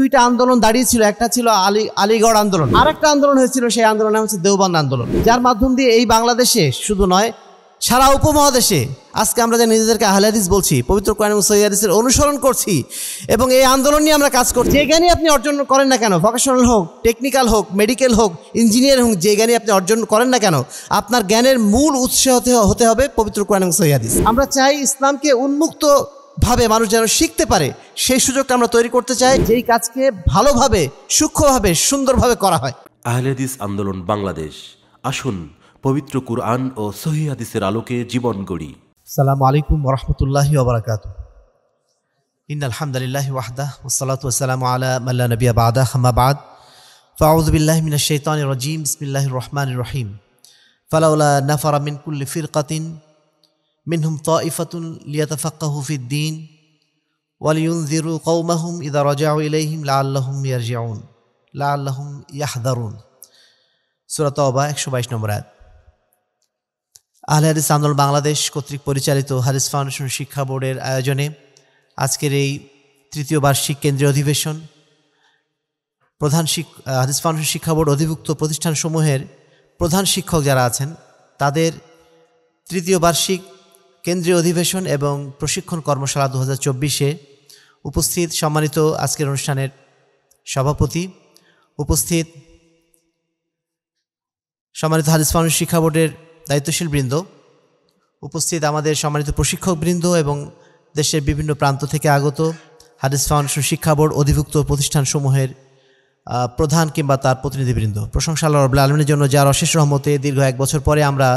দুইটা আন্দোলন দাঁড়িয়ে ছিল একটা ছিল আলী আলিগড় আন্দোলন আর একটা আন্দোলন হয়েছিল সেই আন্দোলন হচ্ছে দেওবান আন্দোলন যার মাধ্যম দিয়ে এই বাংলাদেশে শুধু নয় সারা উপমহাদেশে আজকে আমরা যে নিজেদেরকে আহলাদিস বলছি পবিত্র কোরআন সৈয়াদিসের অনুসরণ করছি এবং এই আন্দোলন নিয়ে আমরা কাজ করছি যে জ্ঞানী আপনি অর্জন করেন না কেন ভোকেশনাল হোক টেকনিক্যাল হোক মেডিকেল হোক ইঞ্জিনিয়ার হোক যে জ্ঞানী আপনি অর্জন করেন না কেন আপনার জ্ঞানের মূল উৎস হতে হতে হবে পবিত্র কোরআন সৈয়াদিস আমরা চাই ইসলামকে উন্মুক্ত ভাবে মানুষ যেন শিখতে পারে সেই সুযোগটা আমরা তৈরি করতে চাই যেই কাজকে ভালোভাবে সূক্ষ্মভাবে সুন্দরভাবে করা হয় আহলেদিস আন্দোলন বাংলাদেশ আসুন পবিত্র কুরআন ও সহি হাদিসের আলোকে জীবন গড়ি সালাম আলাইকুম রহমতুল্লাহ আবরাকাত ইন আলহামদুলিল্লাহ ওয়াহদা ওসালাত ওসালাম আলা মাল্লা নবিয়া বাদা হামাবাদ فأعوذ بالله من الشيطان الرجيم بسم الله الرحمن الرحيم فلولا نفر منهم طائفة ليتفقهوا في الدين ولينذروا قومهم إذا رجعوا إليهم لعلهم يرجعون لعلهم يحذرون সুরা তবা একশো বাইশ নম্বর আয়াত আহলে হাদিস আমদল বাংলাদেশ কর্তৃক পরিচালিত হাদিস ফাউন্ডেশন শিক্ষা বোর্ডের আয়োজনে আজকের এই তৃতীয় বার্ষিক কেন্দ্রীয় অধিবেশন প্রধান শিক হাদিস ফাউন্ডেশন শিক্ষা বোর্ড অধিভুক্ত প্রতিষ্ঠানসমূহের প্রধান শিক্ষক যারা আছেন তাদের তৃতীয় বার্ষিক কেন্দ্রীয় অধিবেশন এবং প্রশিক্ষণ কর্মশালা দু হাজার চব্বিশে উপস্থিত সম্মানিত আজকের অনুষ্ঠানের সভাপতি উপস্থিত সম্মানিত হাদিস ফাউন্ড শিক্ষা বোর্ডের দায়িত্বশীল বৃন্দ উপস্থিত আমাদের সম্মানিত প্রশিক্ষক বৃন্দ এবং দেশের বিভিন্ন প্রান্ত থেকে আগত হাদিস ফাউন্ডেশন শিক্ষা বোর্ড অধিভুক্ত প্রতিষ্ঠানসমূহের প্রধান কিংবা তার প্রতিনিধিবৃন্দ প্রশংসা আল্লাহ রবুল্লা আলমিনের জন্য যার অশেষ রহমতে দীর্ঘ এক বছর পরে আমরা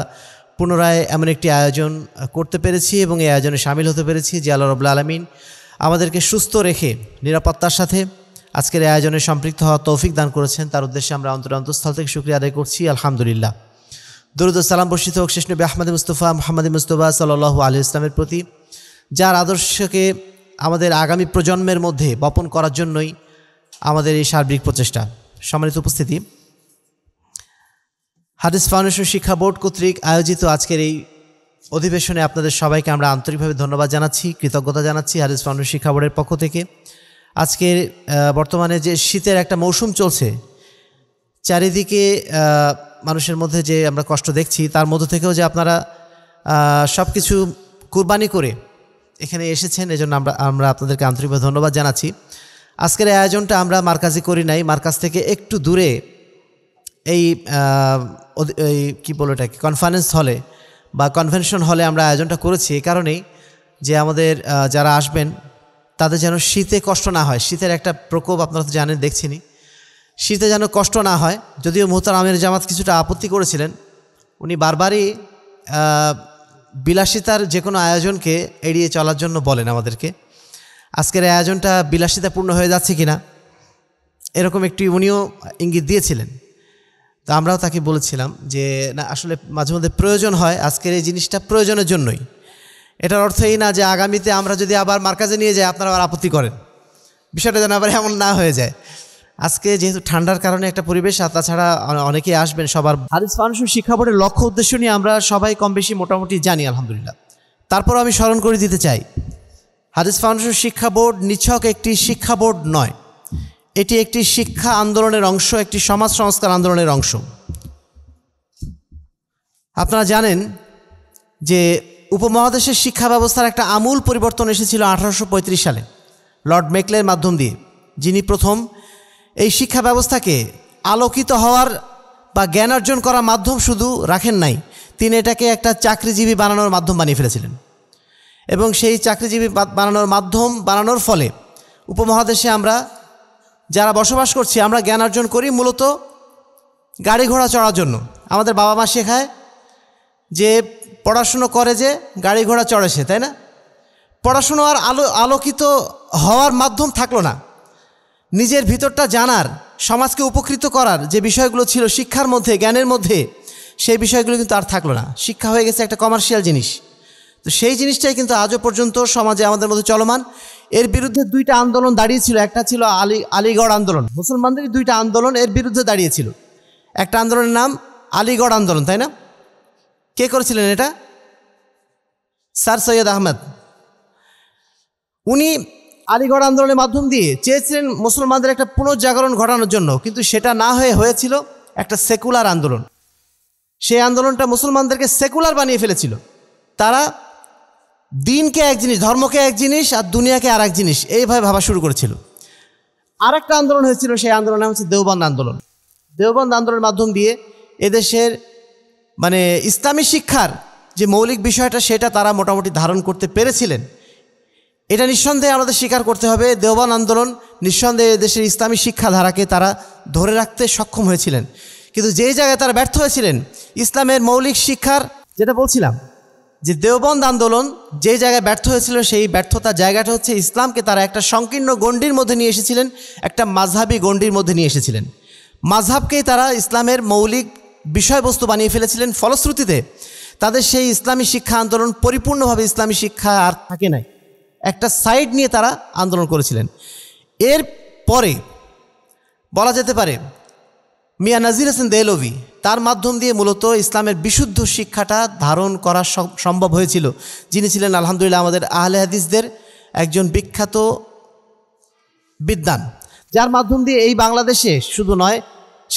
পুনরায় এমন একটি আয়োজন করতে পেরেছি এবং এই আয়োজনে সামিল হতে পেরেছি যে আল্লাহ রবুল্লা আলমিন আমাদেরকে সুস্থ রেখে নিরাপত্তার সাথে আজকের এই আয়োজনে সম্পৃক্ত হওয়ার তৌফিক দান করেছেন তার উদ্দেশ্যে আমরা অন্তর অন্তঃস্থল থেকে শুক্রিয়া আদায় করছি আলহামদুলিল্লাহ দরুদ সালাম বর্ষিত হোক শেষ নবী আহমদ মুস্তফা মোহাম্মদ মুস্তফা সাল্লাহ আলি ইসলামের প্রতি যার আদর্শকে আমাদের আগামী প্রজন্মের মধ্যে বপন করার জন্যই আমাদের এই সার্বিক প্রচেষ্টা সম্মানিত উপস্থিতি হাদিস ফাউন্ডেশন শিক্ষা বোর্ড কর্তৃক আয়োজিত আজকের এই অধিবেশনে আপনাদের সবাইকে আমরা আন্তরিকভাবে ধন্যবাদ জানাচ্ছি কৃতজ্ঞতা জানাচ্ছি হাদিস ফাউন্ডেশন শিক্ষা বোর্ডের পক্ষ থেকে আজকের বর্তমানে যে শীতের একটা মৌসুম চলছে চারিদিকে মানুষের মধ্যে যে আমরা কষ্ট দেখছি তার মধ্যে থেকেও যে আপনারা সব কিছু কুরবানি করে এখানে এসেছেন এজন্য আমরা আমরা আপনাদেরকে আন্তরিকভাবে ধন্যবাদ জানাচ্ছি আজকের আয়োজনটা আমরা মার্কাজি করি নাই মার্কাজ থেকে একটু দূরে এই এই কী বলো এটাকে কনফারেন্স হলে বা কনভেনশন হলে আমরা আয়োজনটা করেছি এই কারণেই যে আমাদের যারা আসবেন তাদের যেন শীতে কষ্ট না হয় শীতের একটা প্রকোপ আপনারা তো জানেন দেখছিনি শীতে যেন কষ্ট না হয় যদিও মোহতার আমির জামাত কিছুটা আপত্তি করেছিলেন উনি বারবারই বিলাসিতার যে কোনো আয়োজনকে এড়িয়ে চলার জন্য বলেন আমাদেরকে আজকের আয়োজনটা বিলাসিতাপূর্ণ হয়ে যাচ্ছে কি না এরকম একটি উনিও ইঙ্গিত দিয়েছিলেন তো আমরাও তাকে বলেছিলাম যে না আসলে মাঝে মধ্যে প্রয়োজন হয় আজকের এই জিনিসটা প্রয়োজনের জন্যই এটার অর্থ এই না যে আগামীতে আমরা যদি আবার মার্কাজে নিয়ে যাই আপনারা আবার আপত্তি করেন বিষয়টা যেন আবার এমন না হয়ে যায় আজকে যেহেতু ঠান্ডার কারণে একটা পরিবেশ আর তাছাড়া অনেকেই আসবেন সবার হাদিস মানুষ শিক্ষা বোর্ডের লক্ষ্য উদ্দেশ্য নিয়ে আমরা সবাই কম বেশি মোটামুটি জানি আলহামদুলিল্লাহ তারপর আমি স্মরণ করে দিতে চাই হাদিস ফাউন্ডেশন শিক্ষা বোর্ড নিছক একটি শিক্ষা বোর্ড নয় এটি একটি শিক্ষা আন্দোলনের অংশ একটি সমাজ সংস্কার আন্দোলনের অংশ আপনারা জানেন যে উপমহাদেশের শিক্ষা ব্যবস্থার একটা আমূল পরিবর্তন এসেছিল আঠারোশো সালে লর্ড মেকলের মাধ্যম দিয়ে যিনি প্রথম এই শিক্ষা ব্যবস্থাকে আলোকিত হওয়ার বা জ্ঞান অর্জন করার মাধ্যম শুধু রাখেন নাই তিনি এটাকে একটা চাকরিজীবী বানানোর মাধ্যম বানিয়ে ফেলেছিলেন এবং সেই চাকরিজীবী বানানোর মাধ্যম বানানোর ফলে উপমহাদেশে আমরা যারা বসবাস করছি আমরা জ্ঞান অর্জন করি মূলত গাড়ি ঘোড়া চড়ার জন্য আমাদের বাবা মা শেখায় যে পড়াশুনো করে যে গাড়ি ঘোড়া চড়ে সে তাই না পড়াশুনো আর আলো আলোকিত হওয়ার মাধ্যম থাকলো না নিজের ভিতরটা জানার সমাজকে উপকৃত করার যে বিষয়গুলো ছিল শিক্ষার মধ্যে জ্ঞানের মধ্যে সেই বিষয়গুলো কিন্তু আর থাকলো না শিক্ষা হয়ে গেছে একটা কমার্শিয়াল জিনিস তো সেই জিনিসটাই কিন্তু আজও পর্যন্ত সমাজে আমাদের মধ্যে চলমান এর বিরুদ্ধে দুইটা আন্দোলন দাঁড়িয়েছিল একটা ছিল আলী আলিগড় আন্দোলন মুসলমানদের দুইটা আন্দোলন এর বিরুদ্ধে দাঁড়িয়েছিল একটা আন্দোলনের নাম আলিগড় আন্দোলন তাই না কে করেছিলেন এটা স্যার সৈয়দ আহমেদ উনি আলিগড় আন্দোলনের মাধ্যম দিয়ে চেয়েছিলেন মুসলমানদের একটা পুনর্জাগরণ ঘটানোর জন্য কিন্তু সেটা না হয়ে হয়েছিল একটা সেকুলার আন্দোলন সেই আন্দোলনটা মুসলমানদেরকে সেকুলার বানিয়ে ফেলেছিল তারা দিনকে এক জিনিস ধর্মকে এক জিনিস আর দুনিয়াকে আর এক জিনিস এইভাবে ভাবা শুরু করেছিল আর একটা আন্দোলন হয়েছিল সেই আন্দোলন হচ্ছে দেওবন্দ আন্দোলন দেওবন্দ আন্দোলনের মাধ্যম দিয়ে এদেশের মানে ইসলামী শিক্ষার যে মৌলিক বিষয়টা সেটা তারা মোটামুটি ধারণ করতে পেরেছিলেন এটা নিঃসন্দেহে আমাদের স্বীকার করতে হবে দেওবান আন্দোলন নিঃসন্দেহে দেশের ইসলামী শিক্ষাধারাকে তারা ধরে রাখতে সক্ষম হয়েছিলেন কিন্তু যেই জায়গায় তারা ব্যর্থ হয়েছিলেন ইসলামের মৌলিক শিক্ষার যেটা বলছিলাম যে দেওবন্দ আন্দোলন যে জায়গায় ব্যর্থ হয়েছিল সেই ব্যর্থতার জায়গাটা হচ্ছে ইসলামকে তারা একটা সংকীর্ণ গণ্ডির মধ্যে নিয়ে এসেছিলেন একটা মাঝহাবি গণ্ডির মধ্যে নিয়ে এসেছিলেন মাঝহাবকেই তারা ইসলামের মৌলিক বিষয়বস্তু বানিয়ে ফেলেছিলেন ফলশ্রুতিতে তাদের সেই ইসলামী শিক্ষা আন্দোলন পরিপূর্ণভাবে ইসলামী শিক্ষা আর থাকে নাই একটা সাইড নিয়ে তারা আন্দোলন করেছিলেন এর পরে বলা যেতে পারে মিয়া নাজির হাসান দেলভি তার মাধ্যম দিয়ে মূলত ইসলামের বিশুদ্ধ শিক্ষাটা ধারণ করা সম্ভব হয়েছিল যিনি ছিলেন আলহামদুলিল্লাহ আমাদের আহলে হাদিসদের একজন বিখ্যাত বিদ্যান যার মাধ্যম দিয়ে এই বাংলাদেশে শুধু নয়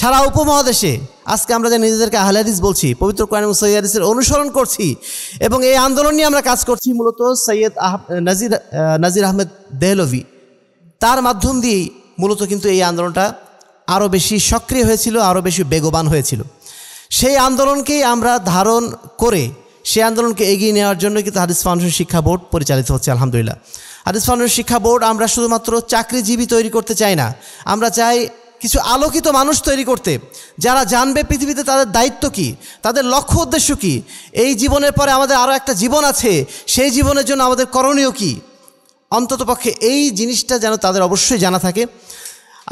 সারা উপমহাদেশে আজকে আমরা যে নিজেদেরকে হাদিস বলছি পবিত্র কোরআন সৈয়াদিসের অনুসরণ করছি এবং এই আন্দোলন নিয়ে আমরা কাজ করছি মূলত সৈয়দ আহ নাজির নাজির আহমেদ দেহলভি তার মাধ্যম দিয়েই মূলত কিন্তু এই আন্দোলনটা আরও বেশি সক্রিয় হয়েছিল আরও বেশি বেগবান হয়েছিল সেই আন্দোলনকেই আমরা ধারণ করে সেই আন্দোলনকে এগিয়ে নেওয়ার জন্য কিন্তু হাদিস ফাউন্ডেশন শিক্ষা বোর্ড পরিচালিত হচ্ছে আলহামদুলিল্লাহ হাদিস ফাউন্ডেশন শিক্ষা বোর্ড আমরা শুধুমাত্র চাকরিজীবী তৈরি করতে চাই না আমরা চাই কিছু আলোকিত মানুষ তৈরি করতে যারা জানবে পৃথিবীতে তাদের দায়িত্ব কি তাদের লক্ষ্য উদ্দেশ্য কি এই জীবনের পরে আমাদের আরও একটা জীবন আছে সেই জীবনের জন্য আমাদের করণীয় কি অন্ততপক্ষে এই জিনিসটা যেন তাদের অবশ্যই জানা থাকে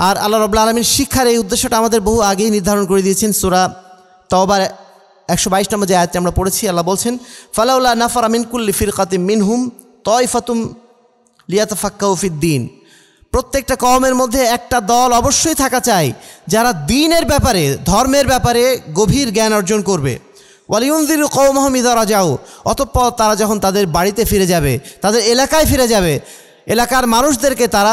আর আল্লাহ রবুল্লা আলমীর শিক্ষার এই উদ্দেশ্যটা আমাদের বহু আগেই নির্ধারণ করে দিয়েছেন সোরা তবার একশো বাইশ নম্বর যে আমরা পড়েছি আল্লাহ বলছেন ফালাউল্লা নাফার আমিনকুল্লি ফিরকাতিম মিনহুম তয় ফাতুম লিয়াতফাক্কাউফিদ্দিন প্রত্যেকটা কমের মধ্যে একটা দল অবশ্যই থাকা চাই যারা দিনের ব্যাপারে ধর্মের ব্যাপারে গভীর জ্ঞান অর্জন করবে ওয়ালিউন্দির কৌমহমিদারা যাও অতঃপর তারা যখন তাদের বাড়িতে ফিরে যাবে তাদের এলাকায় ফিরে যাবে এলাকার মানুষদেরকে তারা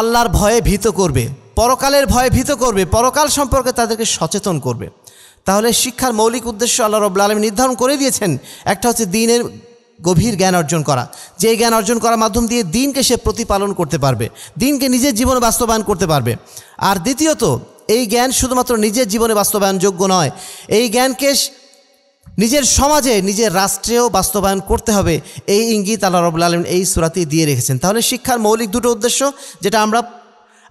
আল্লাহর ভয়ে ভীত করবে পরকালের ভয়ে ভীত করবে পরকাল সম্পর্কে তাদেরকে সচেতন করবে তাহলে শিক্ষার মৌলিক উদ্দেশ্য আল্লাহ রব্লা আলম নির্ধারণ করে দিয়েছেন একটা হচ্ছে দিনের গভীর জ্ঞান অর্জন করা যে জ্ঞান অর্জন করার মাধ্যম দিয়ে দিনকে সে প্রতিপালন করতে পারবে দিনকে নিজের জীবনে বাস্তবায়ন করতে পারবে আর দ্বিতীয়ত এই জ্ঞান শুধুমাত্র নিজের জীবনে বাস্তবায়নযোগ্য নয় এই জ্ঞানকে নিজের সমাজে নিজের রাষ্ট্রেও বাস্তবায়ন করতে হবে এই ইঙ্গিত আল্লাহ রবুল্লা আলম এই সুরাতে দিয়ে রেখেছেন তাহলে শিক্ষার মৌলিক দুটো উদ্দেশ্য যেটা আমরা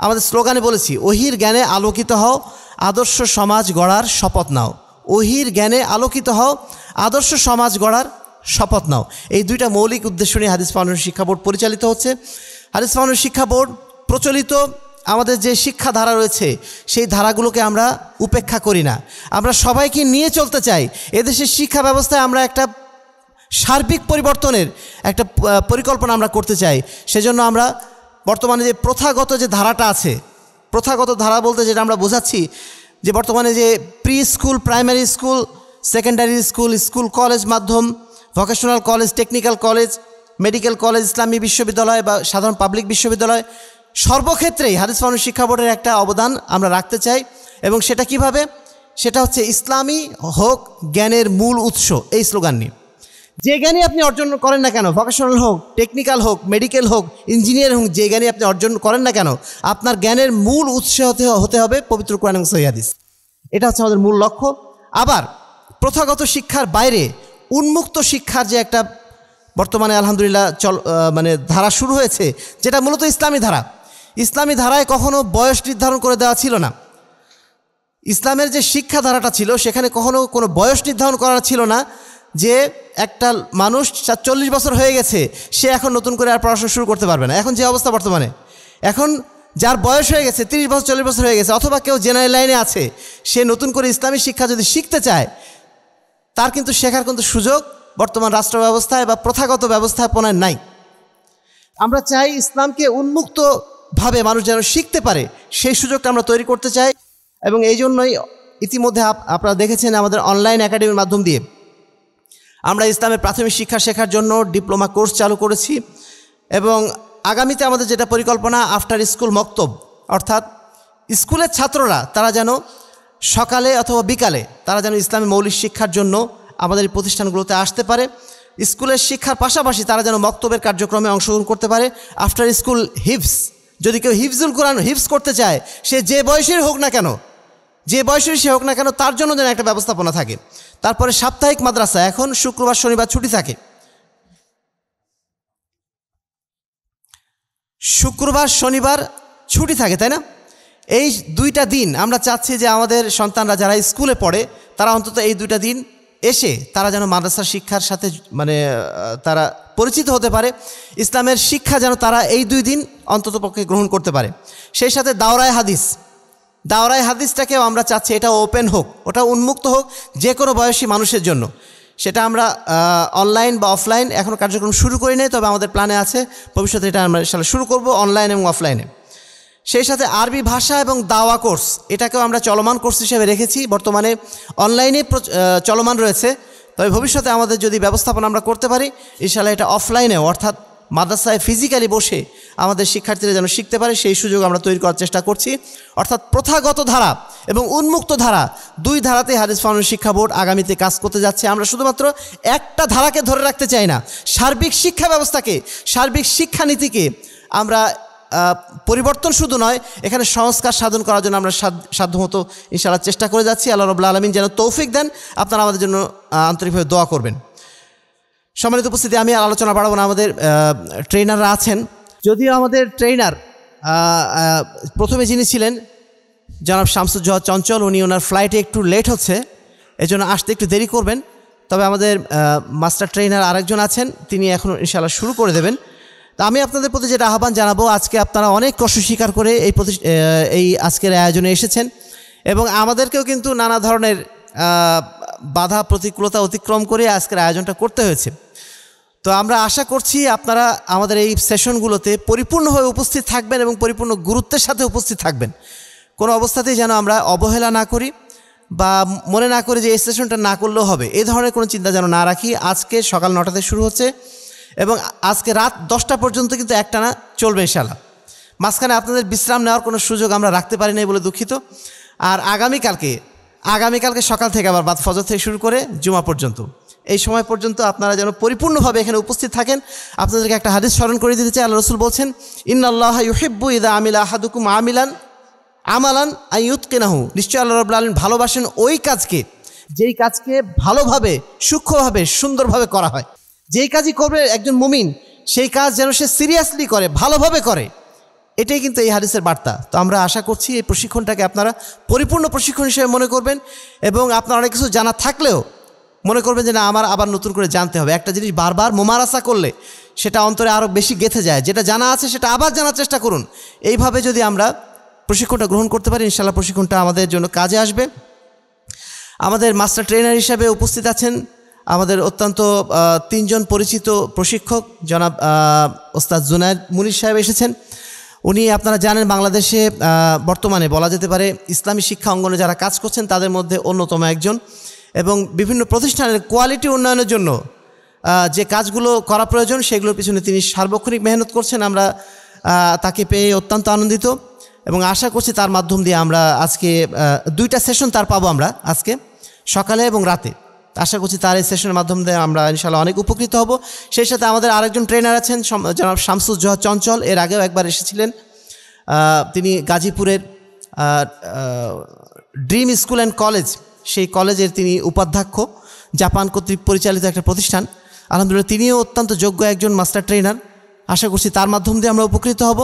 আমাদের স্লোগানে বলেছি ওহির জ্ঞানে আলোকিত হও আদর্শ সমাজ গড়ার শপথ নাও ওহির জ্ঞানে আলোকিত হও আদর্শ সমাজ গড়ার শপথ নাও এই দুইটা মৌলিক উদ্দেশ্য নিয়ে হাদিস ফাউন্ডেশন শিক্ষা বোর্ড পরিচালিত হচ্ছে হাদিস ফাউন্ডেশন শিক্ষা বোর্ড প্রচলিত আমাদের যে শিক্ষা ধারা রয়েছে সেই ধারাগুলোকে আমরা উপেক্ষা করি না আমরা সবাইকে নিয়ে চলতে চাই এদেশের শিক্ষা ব্যবস্থায় আমরা একটা সার্বিক পরিবর্তনের একটা পরিকল্পনা আমরা করতে চাই সেজন্য আমরা বর্তমানে যে প্রথাগত যে ধারাটা আছে প্রথাগত ধারা বলতে যেটা আমরা বোঝাচ্ছি যে বর্তমানে যে pre school primary school secondary school school college মাধ্যম vocational college technical college medical college ইসলামী বিশ্ববিদ্যালয় বা সাধারণ পাবলিক বিশ্ববিদ্যালয় সর্বক্ষেত্রেই হাদিস মানুষ শিক্ষা বোর্ডের একটা অবদান আমরা রাখতে চাই এবং সেটা কিভাবে সেটা হচ্ছে ইসলামী হোক জ্ঞানের মূল উৎস এই স্লোগান নিয়ে যে জ্ঞানই আপনি অর্জন করেন না কেন ভকেশনাল হোক টেকনিক্যাল হোক মেডিকেল হোক ইঞ্জিনিয়ার হোক যে জ্ঞানই আপনি অর্জন করেন না কেন আপনার জ্ঞানের মূল উৎস হতে হতে হবে পবিত্র কোরআন এবং সৈয়াদিস এটা হচ্ছে আমাদের মূল লক্ষ্য আবার প্রথাগত শিক্ষার বাইরে উন্মুক্ত শিক্ষার যে একটা বর্তমানে আলহামদুলিল্লাহ চল মানে ধারা শুরু হয়েছে যেটা মূলত ইসলামী ধারা ইসলামী ধারায় কখনো বয়স নির্ধারণ করে দেওয়া ছিল না ইসলামের যে শিক্ষা ধারাটা ছিল সেখানে কখনো কোনো বয়স নির্ধারণ করা ছিল না যে একটা মানুষ চল্লিশ বছর হয়ে গেছে সে এখন নতুন করে আর পড়াশোনা শুরু করতে পারবে না এখন যে অবস্থা বর্তমানে এখন যার বয়স হয়ে গেছে তিরিশ বছর চল্লিশ বছর হয়ে গেছে অথবা কেউ জেনারেল লাইনে আছে সে নতুন করে ইসলামী শিক্ষা যদি শিখতে চায় তার কিন্তু শেখার কিন্তু সুযোগ বর্তমান রাষ্ট্র ব্যবস্থায় বা প্রথাগত ব্যবস্থাপনায় নাই আমরা চাই ইসলামকে উন্মুক্ত ভাবে মানুষ যেন শিখতে পারে সেই সুযোগটা আমরা তৈরি করতে চাই এবং এই জন্যই ইতিমধ্যে আপনারা দেখেছেন আমাদের অনলাইন একাডেমির মাধ্যম দিয়ে আমরা ইসলামের প্রাথমিক শিক্ষা শেখার জন্য ডিপ্লোমা কোর্স চালু করেছি এবং আগামীতে আমাদের যেটা পরিকল্পনা আফটার স্কুল মক্তব অর্থাৎ স্কুলের ছাত্ররা তারা যেন সকালে অথবা বিকালে তারা যেন ইসলামের মৌলিক শিক্ষার জন্য আমাদের এই প্রতিষ্ঠানগুলোতে আসতে পারে স্কুলের শিক্ষার পাশাপাশি তারা যেন মক্তবের কার্যক্রমে অংশগ্রহণ করতে পারে আফটার স্কুল হিপস যদি কেউ হিফজুল কোরআন হিফস করতে চায় সে যে বয়সের হোক না কেন যে বয়সের সে হোক না কেন তার জন্য যেন একটা ব্যবস্থাপনা থাকে তারপরে সাপ্তাহিক মাদ্রাসা এখন শুক্রবার শনিবার ছুটি থাকে শুক্রবার শনিবার ছুটি থাকে তাই না এই দুইটা দিন আমরা চাচ্ছি যে আমাদের সন্তানরা যারা স্কুলে পড়ে তারা অন্তত এই দুইটা দিন এসে তারা যেন মাদ্রাসা শিক্ষার সাথে মানে তারা পরিচিত হতে পারে ইসলামের শিক্ষা যেন তারা এই দুই দিন অন্ততপক্ষে গ্রহণ করতে পারে সেই সাথে দাওরায় হাদিস দাওরায় হাদিসটাকেও আমরা চাচ্ছি এটা ওপেন হোক ওটা উন্মুক্ত হোক যে কোনো বয়সী মানুষের জন্য সেটা আমরা অনলাইন বা অফলাইন এখনও কার্যক্রম শুরু করি নাই তবে আমাদের প্ল্যানে আছে ভবিষ্যতে এটা আমরা সালে শুরু করব অনলাইন এবং অফলাইনে সেই সাথে আরবি ভাষা এবং দাওয়া কোর্স এটাকেও আমরা চলমান কোর্স হিসেবে রেখেছি বর্তমানে অনলাইনে চলমান রয়েছে তবে ভবিষ্যতে আমাদের যদি ব্যবস্থাপনা আমরা করতে পারি ইনশাল্লাহ এটা অফলাইনে অর্থাৎ মাদ্রাসায় ফিজিক্যালি বসে আমাদের শিক্ষার্থীরা যেন শিখতে পারে সেই সুযোগ আমরা তৈরি করার চেষ্টা করছি অর্থাৎ প্রথাগত ধারা এবং উন্মুক্ত ধারা দুই ধারাতেই হাদিস ফাউন্ডেশন শিক্ষা বোর্ড আগামীতে কাজ করতে যাচ্ছে আমরা শুধুমাত্র একটা ধারাকে ধরে রাখতে চাই না সার্বিক শিক্ষা ব্যবস্থাকে সার্বিক শিক্ষানীতিকে আমরা পরিবর্তন শুধু নয় এখানে সংস্কার সাধন করার জন্য আমরা সাধ্যমতো ইনশাআল্লাহ চেষ্টা করে যাচ্ছি আল্লাহ রবুল্লা আলমিন যেন তৌফিক দেন আপনারা আমাদের জন্য আন্তরিকভাবে দোয়া করবেন সম্মানিত উপস্থিতি আমি আলোচনা বাড়াবো না আমাদের ট্রেনাররা আছেন যদিও আমাদের ট্রেনার প্রথমে যিনি ছিলেন জনাব শামসুজ্জহ চঞ্চল উনি ওনার ফ্লাইটে একটু লেট হচ্ছে এজন্য আসতে একটু দেরি করবেন তবে আমাদের মাস্টার ট্রেনার আরেকজন আছেন তিনি এখন ইনশাল্লাহ শুরু করে দেবেন তা আমি আপনাদের প্রতি যেটা আহ্বান জানাবো আজকে আপনারা অনেক কষ্ট স্বীকার করে এই প্রতি এই আজকের আয়োজনে এসেছেন এবং আমাদেরকেও কিন্তু নানা ধরনের বাধা প্রতিকূলতা অতিক্রম করে আজকের আয়োজনটা করতে হয়েছে তো আমরা আশা করছি আপনারা আমাদের এই সেশনগুলোতে পরিপূর্ণভাবে উপস্থিত থাকবেন এবং পরিপূর্ণ গুরুত্বের সাথে উপস্থিত থাকবেন কোনো অবস্থাতেই যেন আমরা অবহেলা না করি বা মনে না করি যে এই সেশনটা না করলেও হবে এই ধরনের কোনো চিন্তা যেন না রাখি আজকে সকাল নটাতে শুরু হচ্ছে এবং আজকে রাত দশটা পর্যন্ত কিন্তু একটানা চলবে ইনশাল্লাহ মাঝখানে আপনাদের বিশ্রাম নেওয়ার কোনো সুযোগ আমরা রাখতে পারি নাই বলে দুঃখিত আর আগামীকালকে আগামীকালকে সকাল থেকে আবার বাদ ফজর থেকে শুরু করে জুমা পর্যন্ত এই সময় পর্যন্ত আপনারা যেন পরিপূর্ণভাবে এখানে উপস্থিত থাকেন আপনাদেরকে একটা হাদিস স্মরণ করে দিতে চাই আল্লাহ রসুল বলছেন ইন্নআল্লাহ ইউহিব্বু ইদা আমিলা আহাদুকুম আমিলান আমালান আই ইউৎকেনাহু নিশ্চয় আল্লাহ রব আলম ভালোবাসেন ওই কাজকে যেই কাজকে ভালোভাবে সূক্ষ্মভাবে সুন্দরভাবে করা হয় যেই কাজই করবে একজন মুমিন সেই কাজ যেন সে সিরিয়াসলি করে ভালোভাবে করে এটাই কিন্তু এই হাদিসের বার্তা তো আমরা আশা করছি এই প্রশিক্ষণটাকে আপনারা পরিপূর্ণ প্রশিক্ষণ হিসেবে মনে করবেন এবং আপনার অনেক কিছু জানা থাকলেও মনে করবেন যে না আমার আবার নতুন করে জানতে হবে একটা জিনিস বারবার মোমারাসা করলে সেটা অন্তরে আরও বেশি গেথে যায় যেটা জানা আছে সেটা আবার জানার চেষ্টা করুন এইভাবে যদি আমরা প্রশিক্ষণটা গ্রহণ করতে পারি ইনশাল্লাহ প্রশিক্ষণটা আমাদের জন্য কাজে আসবে আমাদের মাস্টার ট্রেনার হিসাবে উপস্থিত আছেন আমাদের অত্যন্ত তিনজন পরিচিত প্রশিক্ষক জনাব ওস্তাদ জুনায়দ মুনির সাহেব এসেছেন উনি আপনারা জানেন বাংলাদেশে বর্তমানে বলা যেতে পারে ইসলামী শিক্ষা অঙ্গনে যারা কাজ করছেন তাদের মধ্যে অন্যতম একজন এবং বিভিন্ন প্রতিষ্ঠানের কোয়ালিটি উন্নয়নের জন্য যে কাজগুলো করা প্রয়োজন সেগুলোর পিছনে তিনি সার্বক্ষণিক মেহনত করছেন আমরা তাকে পেয়ে অত্যন্ত আনন্দিত এবং আশা করছি তার মাধ্যম দিয়ে আমরা আজকে দুইটা সেশন তার পাবো আমরা আজকে সকালে এবং রাতে আশা করছি তার এই সেশনের মাধ্যমে আমরা ইনশাল্লাহ অনেক উপকৃত হব সেই সাথে আমাদের আরেকজন ট্রেনার আছেন জনাব শামসুজ্জহ চঞ্চল এর আগেও একবার এসেছিলেন তিনি গাজীপুরের ড্রিম স্কুল অ্যান্ড কলেজ সেই কলেজের তিনি উপাধ্যক্ষ জাপান কর্তৃক পরিচালিত একটা প্রতিষ্ঠান আলহামদুলিল্লাহ তিনিও অত্যন্ত যোগ্য একজন মাস্টার ট্রেনার আশা করছি তার মাধ্যম দিয়ে আমরা উপকৃত হব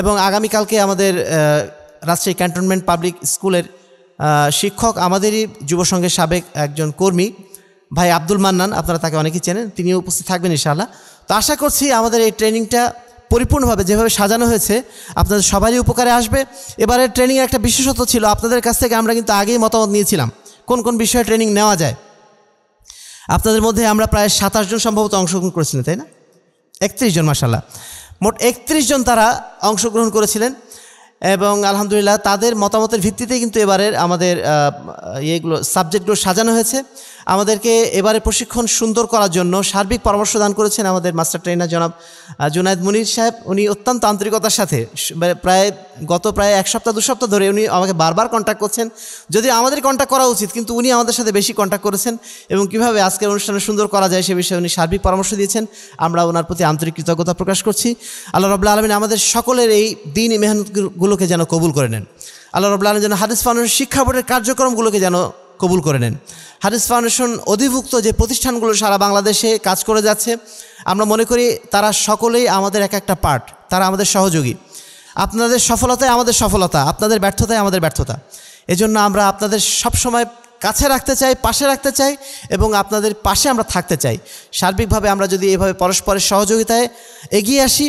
এবং আগামীকালকে আমাদের রাজশাহী ক্যান্টনমেন্ট পাবলিক স্কুলের শিক্ষক আমাদেরই যুবসংঘের সাবেক একজন কর্মী ভাই আব্দুল মান্নান আপনারা তাকে অনেকেই চেনেন তিনিও উপস্থিত থাকবেন ইনশাআল্লাহ তো আশা করছি আমাদের এই ট্রেনিংটা পরিপূর্ণভাবে যেভাবে সাজানো হয়েছে আপনাদের সবারই উপকারে আসবে এবারের ট্রেনিংয়ের একটা বিশেষত্ব ছিল আপনাদের কাছ থেকে আমরা কিন্তু আগেই মতামত নিয়েছিলাম কোন কোন বিষয়ে ট্রেনিং নেওয়া যায় আপনাদের মধ্যে আমরা প্রায় সাতাশ জন সম্ভবত অংশগ্রহণ করেছিলেন তাই না একত্রিশ জন মাসাল্লাহ মোট একত্রিশ জন তারা অংশগ্রহণ করেছিলেন এবং আলহামদুলিল্লাহ তাদের মতামতের ভিত্তিতে কিন্তু এবারের আমাদের ইয়েগুলো সাবজেক্টগুলো সাজানো হয়েছে আমাদেরকে এবারে প্রশিক্ষণ সুন্দর করার জন্য সার্বিক পরামর্শ দান করেছেন আমাদের মাস্টার ট্রেনার জনাব জুনায়দ মুনির সাহেব উনি অত্যন্ত আন্তরিকতার সাথে মানে প্রায় গত প্রায় এক সপ্তাহ দু সপ্তাহ ধরে উনি আমাকে বারবার কন্ট্যাক্ট করছেন যদি আমাদের কন্ট্যাক্ট করা উচিত কিন্তু উনি আমাদের সাথে বেশি কন্ট্যাক্ট করেছেন এবং কিভাবে আজকের অনুষ্ঠানে সুন্দর করা যায় সে বিষয়ে উনি সার্বিক পরামর্শ দিয়েছেন আমরা ওনার প্রতি আন্তরিক কৃতজ্ঞতা প্রকাশ করছি আল্লাহ রবাহ আলমিন আমাদের সকলের এই দিন মেহনতগুলোকে যেন কবুল করে নেন আল্লাহ রবাহ আলম যেন হাদিস ফানুর শিক্ষা বোর্ডের কার্যক্রমগুলোকে যেন কবুল করে নেন হাদিস ফাউন্ডেশন অধিভুক্ত যে প্রতিষ্ঠানগুলো সারা বাংলাদেশে কাজ করে যাচ্ছে আমরা মনে করি তারা সকলেই আমাদের এক একটা পার্ট তারা আমাদের সহযোগী আপনাদের সফলতায় আমাদের সফলতা আপনাদের ব্যর্থতায় আমাদের ব্যর্থতা এজন্য আমরা আপনাদের সবসময় কাছে রাখতে চাই পাশে রাখতে চাই এবং আপনাদের পাশে আমরা থাকতে চাই সার্বিকভাবে আমরা যদি এভাবে পরস্পরের সহযোগিতায় এগিয়ে আসি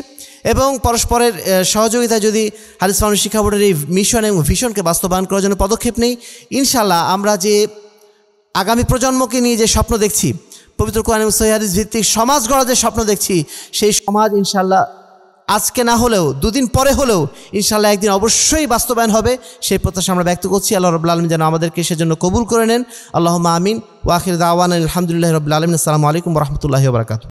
এবং পরস্পরের সহযোগিতা যদি হাদিস ফাউন্ড শিক্ষা বোর্ডের এই মিশন এবং ভিশনকে বাস্তবায়ন করার জন্য পদক্ষেপ নেই ইনশাল্লাহ আমরা যে আগামী প্রজন্মকে নিয়ে যে স্বপ্ন দেখছি পবিত্র কোরআন এবং সৈহাদিস ভিত্তিক সমাজ গড়া যে স্বপ্ন দেখছি সেই সমাজ ইনশাল্লাহ আজকে না হলেও দুদিন পরে হলেও ইনশাল্লাহ একদিন অবশ্যই বাস্তবায়ন হবে সেই প্রত্যাশা আমরা ব্যক্ত করছি আল্লাহ রবুল্লা আলম যেন আমাদেরকে সেজন্য কবুল করে নেন আল্লাহ মামিন ওয়াখির দাওয়ান আলহামদুলিল্লাহ রবুল্লা আলমিন আসসালামু আলাইকুম রহমতুল্লাহ